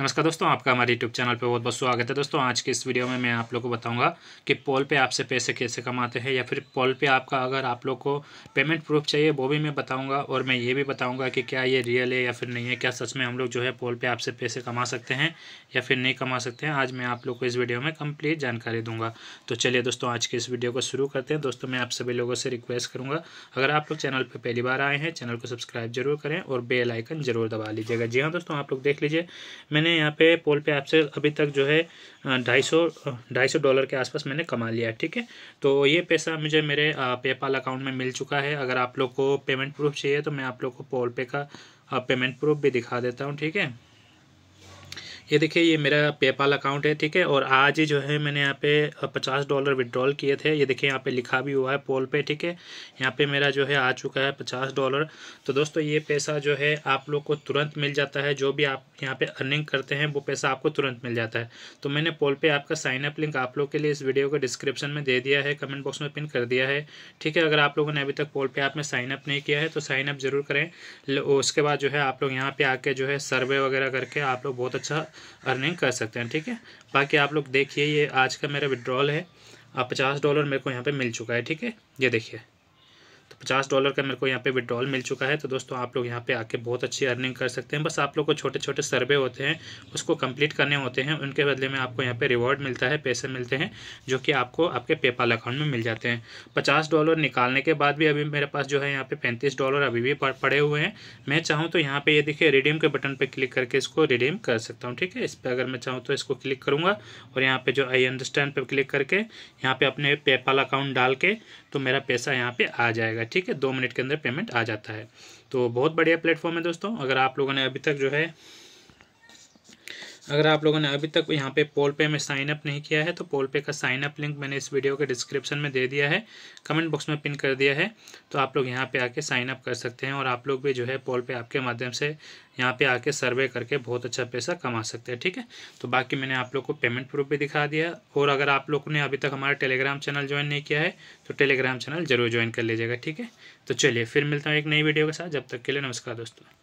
नमस्कार दोस्तों आपका हमारे यूट्यूब चैनल पे बहुत बहुत स्वागत है दोस्तों आज के इस वीडियो में मैं आप लोग को बताऊंगा कि पोल पे आपसे पैसे कैसे कमाते हैं या फिर पोल पे आपका अगर आप लोग को पेमेंट प्रूफ चाहिए वो भी मैं बताऊंगा और मैं ये भी बताऊंगा कि क्या ये रियल है या फिर नहीं है क्या सच में हम लोग जो है पोल पे आपसे पैसे कमा सकते हैं या फिर नहीं कमा सकते हैं आज मैं आप लोग को इस वीडियो में कम्प्लीट जानकारी दूंगा तो चलिए दोस्तों आज के इस वीडियो को शुरू करते हैं दोस्तों मैं आप सभी लोगों से रिक्वेस्ट करूँगा अगर आप लोग चैनल पर पहली बार आए हैं चैनल को सब्सक्राइब जरूर करें और बेलाइकन जरूर दबा लीजिएगा जी हाँ दोस्तों आप लोग देख लीजिए मैं मैंने यहाँ पे पोल पे ऐप से अभी तक जो है ढाई सौ ढाई सौ डॉलर के आसपास मैंने कमा लिया है ठीक है तो ये पैसा मुझे मेरे पेपाल अकाउंट में मिल चुका है अगर आप लोग को पेमेंट प्रूफ चाहिए तो मैं आप लोग को पोल पे का पेमेंट प्रूफ भी दिखा देता हूँ ठीक है ये देखिए ये मेरा पेपाल अकाउंट है ठीक है और आज ही जो है मैंने यहाँ पे पचास डॉलर विदड्रॉल किए थे ये देखिए यहाँ पे लिखा भी हुआ है पोल पे ठीक है यहाँ पे मेरा जो है आ चुका है पचास डॉलर तो दोस्तों ये पैसा जो है आप लोग को तुरंत मिल जाता है जो भी आप यहाँ पर अर्निंग करते हैं वो पैसा आपको तुरंत मिल जाता है तो मैंने पोल पे आपका साइनअप लिंक आप लोग के लिए इस वीडियो को डिस्क्रिप्शन में दे दिया है कमेंट बॉक्स में पिन कर दिया है ठीक है अगर आप लोगों ने अभी तक पोल पे ऐप में साइनअप नहीं किया है तो साइनअप ज़रूर करें उसके बाद जो है आप लोग यहाँ पर आके जो है सर्वे वगैरह करके आप लोग बहुत अच्छा अर्निंग कर सकते हैं ठीक है बाकी आप लोग देखिए ये आज का मेरा विड्रॉल है पचास डॉलर मेरे को यहाँ पे मिल चुका है ठीक है ये देखिए तो पचास डॉलर का मेरे को यहाँ पे विड्रॉल मिल चुका है तो दोस्तों आप लोग यहाँ पे आके बहुत अच्छी अर्निंग कर सकते हैं बस आप लोग को छोटे छोटे सर्वे होते हैं उसको कंप्लीट करने होते हैं उनके बदले में आपको यहाँ पे रिवॉर्ड मिलता है पैसे मिलते हैं जो कि आपको आपके पेपाल अकाउंट में मिल जाते हैं पचास डॉलर निकालने के बाद भी अभी मेरे पास जो है यहाँ पे पैंतीस डॉलर अभी भी पड़े हुए हैं मैं चाहूँ तो यहाँ पर ये देखिए रिडीम के बटन पर क्लिक करके इसको रिडीम कर सकता हूँ ठीक है इस पर अगर मैं चाहूँ तो इसको क्लिक करूँगा और यहाँ पर जो आई अंडरस्टैंड पर क्लिक करके यहाँ पर अपने पेपाल अकाउंट डाल के तो मेरा पैसा यहाँ पर आ जाएगा जाएगा ठीक है दो मिनट के अंदर पेमेंट आ जाता है तो बहुत बढ़िया प्लेटफॉर्म है दोस्तों अगर आप लोगों ने अभी तक जो है अगर आप लोगों ने अभी तक यहाँ पे पोल पे में साइन अप नहीं किया है तो पोल पे का साइन अप लिंक मैंने इस वीडियो के डिस्क्रिप्शन में दे दिया है कमेंट बॉक्स में पिन कर दिया है तो आप लोग यहाँ पे आके साइन अप कर सकते हैं और आप लोग भी जो है पोल पे आपके माध्यम से यहाँ पे आके सर्वे करके बहुत अच्छा पैसा कमा सकते हैं ठीक है तो बाकी मैंने आप लोग को पेमेंट प्रूफ भी दिखा दिया और अगर आप लोग ने अभी तक हमारा टेलीग्राम चैनल ज्वाइन नहीं किया है तो टेलीग्राम चैनल जरूर ज्वाइन कर लीजिएगा ठीक है तो चलिए फिर मिलता हूँ एक नई वीडियो के साथ जब तक के लिए नमस्कार दोस्तों